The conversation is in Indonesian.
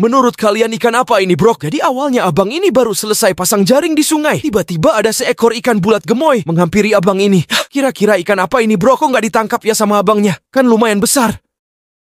Menurut kalian ikan apa ini Brok? Jadi awalnya abang ini baru selesai pasang jaring di sungai. Tiba-tiba ada seekor ikan bulat gemoy menghampiri abang ini. Kira-kira ikan apa ini Brok? Kok nggak ditangkap ya sama abangnya? Kan lumayan besar.